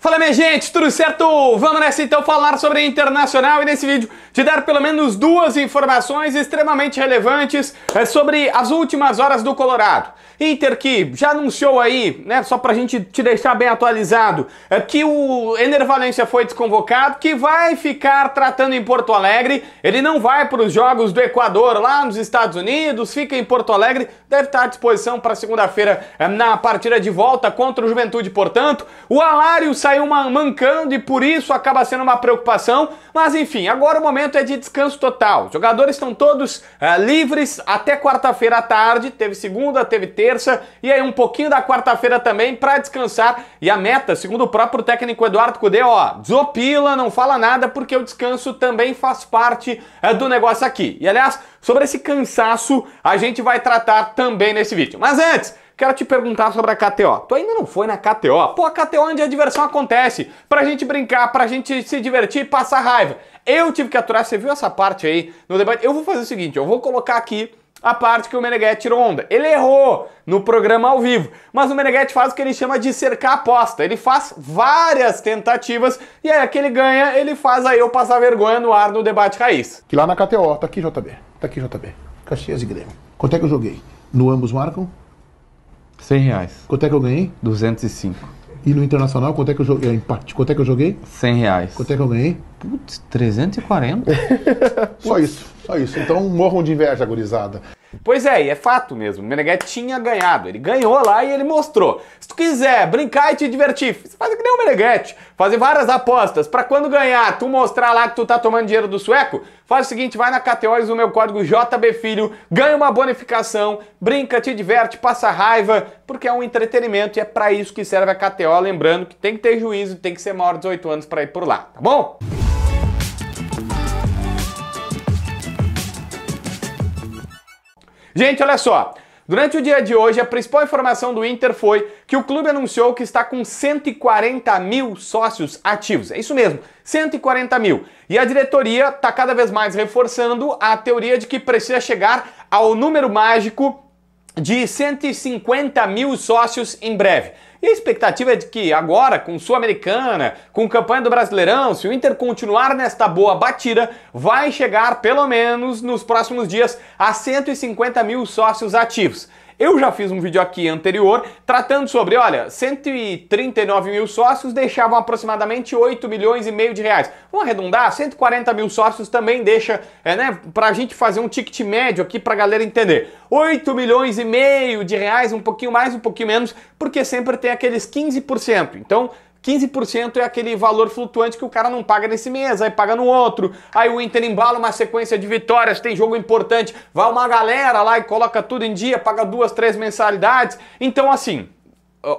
Fala minha gente, tudo certo? Vamos nessa então falar sobre internacional e nesse vídeo te dar pelo menos duas informações extremamente relevantes eh, sobre as últimas horas do Colorado. Inter que já anunciou aí, né, só pra gente te deixar bem atualizado, é que o Ener Valência foi desconvocado, que vai ficar tratando em Porto Alegre, ele não vai para os jogos do Equador lá nos Estados Unidos, fica em Porto Alegre, deve estar à disposição para segunda-feira eh, na partida de volta contra o Juventude, portanto. O Alário saiu mancando e por isso acaba sendo uma preocupação. Mas enfim, agora o momento é de descanso total. Os jogadores estão todos uh, livres até quarta-feira à tarde. Teve segunda, teve terça e aí um pouquinho da quarta-feira também para descansar. E a meta, segundo o próprio técnico Eduardo Cudê, ó, desopila, não fala nada porque o descanso também faz parte uh, do negócio aqui. E aliás, sobre esse cansaço a gente vai tratar também nesse vídeo. Mas antes Quero te perguntar sobre a KTO. Tu ainda não foi na KTO? Pô, a KTO é onde a diversão acontece. Pra gente brincar, pra gente se divertir e passar raiva. Eu tive que aturar, você viu essa parte aí no debate? Eu vou fazer o seguinte, eu vou colocar aqui a parte que o Meneghetti tirou onda. Ele errou no programa ao vivo, mas o Meneghetti faz o que ele chama de cercar a aposta. Ele faz várias tentativas e aí que ele ganha, ele faz aí eu passar vergonha no ar no debate raiz. Que lá na KTO, tá aqui JB, tá aqui JB, Caxias e Grêmio. Quanto é que eu joguei? No ambos marcam? 100 reais. Quanto é que eu ganhei? 205. E no internacional, quanto é que eu joguei? Empate. Quanto é que eu joguei? 100 reais. Quanto é que eu ganhei? Putz, 340. só isso, só isso. Então morram de inveja, gurizada. Pois é, e é fato mesmo. O Meneghetti tinha ganhado. Ele ganhou lá e ele mostrou. Se tu quiser brincar e te divertir, você faz que nem o Meneghetti. Fazer várias apostas para quando ganhar, tu mostrar lá que tu tá tomando dinheiro do sueco, faz o seguinte, vai na KTO e usa o meu código JBFilho, ganha uma bonificação, brinca, te diverte, passa raiva, porque é um entretenimento e é para isso que serve a KTO. Lembrando que tem que ter juízo, tem que ser maior de 18 anos para ir por lá, tá bom? Gente, olha só. Durante o dia de hoje, a principal informação do Inter foi que o clube anunciou que está com 140 mil sócios ativos. É isso mesmo, 140 mil. E a diretoria está cada vez mais reforçando a teoria de que precisa chegar ao número mágico de 150 mil sócios em breve. E a expectativa é de que agora, com Sul-Americana, com campanha do Brasileirão, se o Inter continuar nesta boa batida, vai chegar pelo menos nos próximos dias a 150 mil sócios ativos. Eu já fiz um vídeo aqui anterior tratando sobre, olha, 139 mil sócios deixavam aproximadamente 8 milhões e meio de reais. Vamos arredondar, 140 mil sócios também deixa, é, né, pra gente fazer um ticket médio aqui pra galera entender. 8 milhões e meio de reais, um pouquinho mais, um pouquinho menos, porque sempre tem aqueles 15%. Então, 15% é aquele valor flutuante que o cara não paga nesse mês, aí paga no outro. Aí o Inter embala uma sequência de vitórias, tem jogo importante, vai uma galera lá e coloca tudo em dia, paga duas, três mensalidades. Então, assim,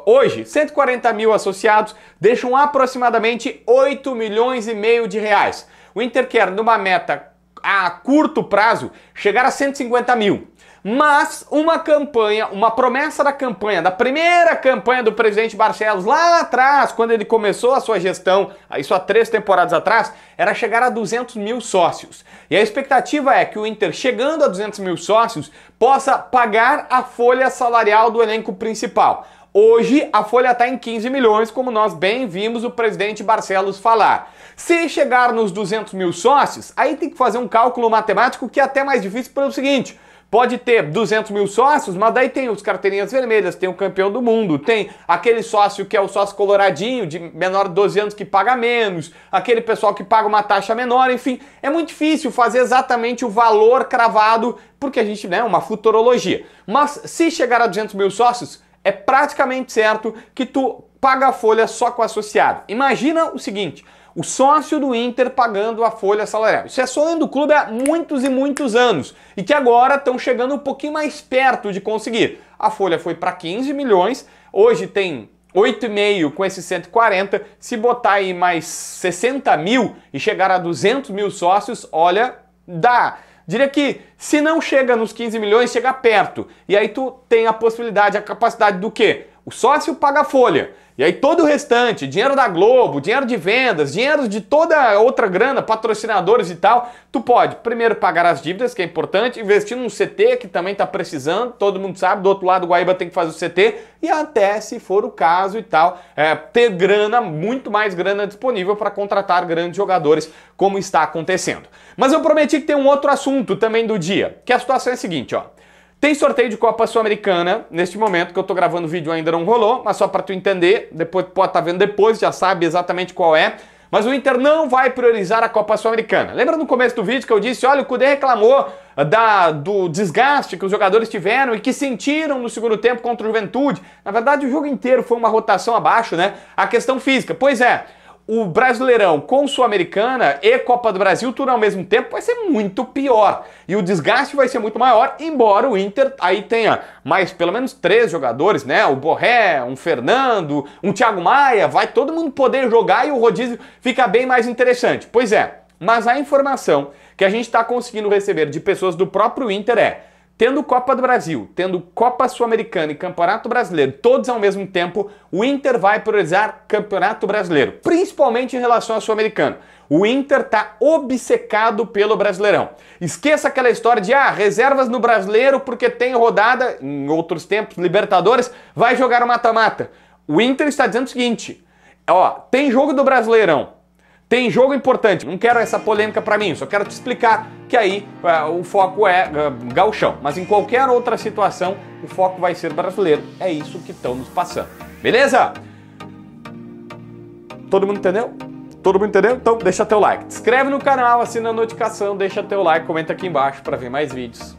hoje, 140 mil associados deixam aproximadamente 8 milhões e meio de reais. O Inter quer, numa meta a curto prazo chegar a 150 mil. Mas uma campanha, uma promessa da campanha, da primeira campanha do presidente Barcelos lá atrás, quando ele começou a sua gestão, isso há três temporadas atrás, era chegar a 200 mil sócios. E a expectativa é que o Inter, chegando a 200 mil sócios, possa pagar a folha salarial do elenco principal. Hoje a folha está em 15 milhões, como nós bem vimos o presidente Barcelos falar. Se chegar nos 200 mil sócios, aí tem que fazer um cálculo matemático que é até mais difícil pelo seguinte. Pode ter 200 mil sócios, mas daí tem os carteirinhas vermelhas, tem o campeão do mundo, tem aquele sócio que é o sócio coloradinho, de menor de 12 anos que paga menos, aquele pessoal que paga uma taxa menor, enfim. É muito difícil fazer exatamente o valor cravado, porque a gente, né, uma futurologia. Mas se chegar a 200 mil sócios, é praticamente certo que tu paga a folha só com o associado. Imagina o seguinte, o sócio do Inter pagando a folha salarial. Isso é sonho do clube há muitos e muitos anos e que agora estão chegando um pouquinho mais perto de conseguir. A folha foi para 15 milhões, hoje tem 8,5 com esses 140, se botar aí mais 60 mil e chegar a 200 mil sócios, olha, dá Diria que se não chega nos 15 milhões, chega perto. E aí tu tem a possibilidade, a capacidade do quê? O sócio paga a folha. E aí todo o restante, dinheiro da Globo, dinheiro de vendas, dinheiro de toda outra grana, patrocinadores e tal, tu pode primeiro pagar as dívidas, que é importante, investir num CT que também está precisando, todo mundo sabe, do outro lado o Guaíba tem que fazer o CT, e até se for o caso e tal, é, ter grana, muito mais grana disponível para contratar grandes jogadores, como está acontecendo. Mas eu prometi que tem um outro assunto também do dia, que a situação é a seguinte, ó. Tem sorteio de Copa Sul-Americana neste momento que eu tô gravando o vídeo ainda não rolou, mas só para tu entender, depois pode estar tá vendo depois, já sabe exatamente qual é. Mas o Inter não vai priorizar a Copa Sul-Americana. Lembra no começo do vídeo que eu disse, olha, o Cudê reclamou ah, da, do desgaste que os jogadores tiveram e que sentiram no segundo tempo contra o Juventude. Na verdade, o jogo inteiro foi uma rotação abaixo, né? A questão física. Pois é, o Brasileirão com Sul-Americana e Copa do Brasil tudo ao mesmo tempo vai ser muito pior. E o desgaste vai ser muito maior, embora o Inter aí tenha mais pelo menos três jogadores, né? O Borré, um Fernando, um Thiago Maia, vai todo mundo poder jogar e o rodízio fica bem mais interessante. Pois é, mas a informação que a gente está conseguindo receber de pessoas do próprio Inter é Tendo Copa do Brasil, tendo Copa Sul-Americana e Campeonato Brasileiro, todos ao mesmo tempo, o Inter vai priorizar Campeonato Brasileiro, principalmente em relação ao Sul-Americano. O Inter está obcecado pelo Brasileirão. Esqueça aquela história de ah, reservas no Brasileiro porque tem rodada em outros tempos, Libertadores, vai jogar o mata-mata. O Inter está dizendo o seguinte: ó, tem jogo do Brasileirão. Tem jogo importante. Não quero essa polêmica para mim, só quero te explicar que aí é, o foco é, é galchão. Mas em qualquer outra situação, o foco vai ser brasileiro. É isso que estão nos passando. Beleza? Todo mundo entendeu? Todo mundo entendeu? Então deixa teu like. Se inscreve no canal, assina a notificação, deixa teu like, comenta aqui embaixo para ver mais vídeos.